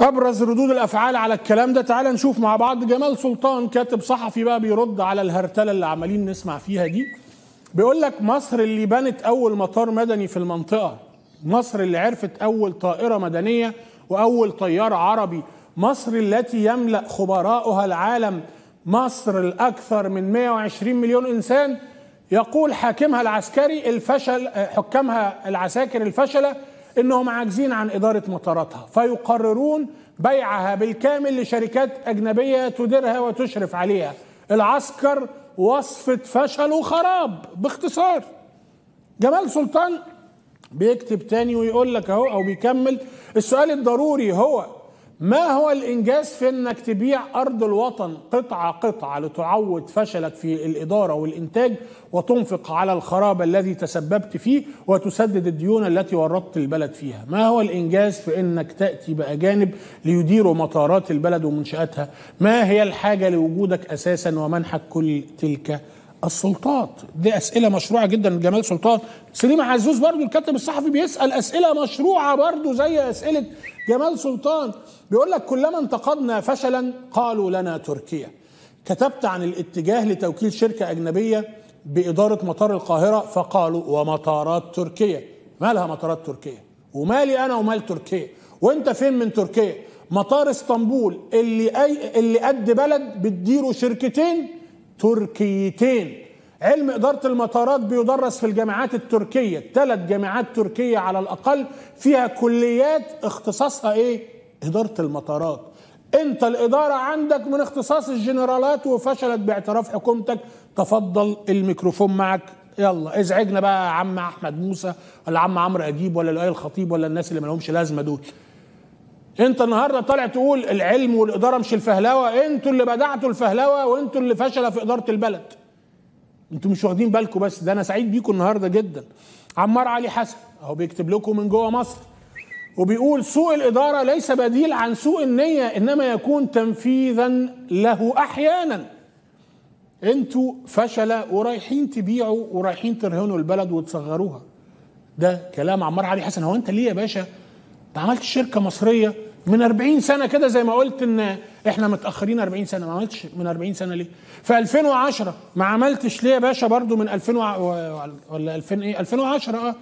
ابرز ردود الافعال على الكلام ده تعال نشوف مع بعض جمال سلطان كاتب صحفي بقى بيرد على الهرتله اللي عمالين نسمع فيها دي بيقول لك مصر اللي بنت اول مطار مدني في المنطقه مصر اللي عرفت اول طائره مدنيه واول طيار عربي مصر التي يملا خبراؤها العالم مصر الاكثر من 120 مليون انسان يقول حاكمها العسكري الفشل حكامها العساكر الفشله انهم عاجزين عن اداره مطاراتها فيقررون بيعها بالكامل لشركات اجنبيه تديرها وتشرف عليها العسكر وصفه فشل وخراب باختصار جمال سلطان بيكتب تاني ويقول لك اهو او بيكمل السؤال الضروري هو ما هو الإنجاز في أنك تبيع أرض الوطن قطعة قطعة لتعوض فشلك في الإدارة والإنتاج وتنفق على الخراب الذي تسببت فيه وتسدد الديون التي ورطت البلد فيها ما هو الإنجاز في أنك تأتي بأجانب ليديروا مطارات البلد ومنشأتها ما هي الحاجة لوجودك أساسا ومنحك كل تلك السلطات دي اسئله مشروعه جدا لجمال سلطان سليم عزوز برضو الكاتب الصحفي بيسال اسئله مشروعه برضو زي اسئله جمال سلطان بيقول لك كلما انتقدنا فشلا قالوا لنا تركيا كتبت عن الاتجاه لتوكيل شركه اجنبيه باداره مطار القاهره فقالوا ومطارات تركيا مالها مطارات تركيا ومالي انا ومال تركيا وانت فين من تركيا مطار اسطنبول اللي اي اللي قد بلد بتديره شركتين تركيتين علم إدارة المطارات بيدرس في الجامعات التركية ثلاث جامعات تركية على الأقل فيها كليات اختصاصها إيه؟ إدارة المطارات أنت الإدارة عندك من اختصاص الجنرالات وفشلت باعتراف حكومتك تفضل الميكروفون معك يلا ازعجنا بقى عم احمد موسى ولا عم عمرو اجيب ولا لؤي الخطيب ولا الناس اللي ما لهمش لازمه دول انت النهارده طالع تقول العلم والاداره مش الفهلوه انتوا اللي بدعتوا الفهلوه وانتوا اللي فشله في اداره البلد انتوا مش واخدين بالكم بس ده انا سعيد بيكم النهارده جدا عمار علي حسن اهو بيكتب لكم من جوه مصر وبيقول سوء الاداره ليس بديل عن سوء النيه انما يكون تنفيذا له احيانا انتوا فشله ورايحين تبيعوا ورايحين ترهنوا البلد وتصغروها ده كلام عمار علي حسن هو انت ليه يا باشا انت عملت شركه مصريه من 40 سنه كده زي ما قلت ان احنا متاخرين 40 سنه ما عملتش من 40 سنه ليه في 2010 ما عملتش ليه يا باشا برضو من 2000 و... ولا 2000 ايه 2010 اه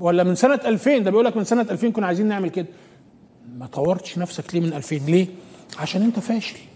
ولا من سنه 2000 ده بيقول لك من سنه 2000 كنا عايزين نعمل كده ما طورتش نفسك ليه من 2000 ليه عشان انت فاشل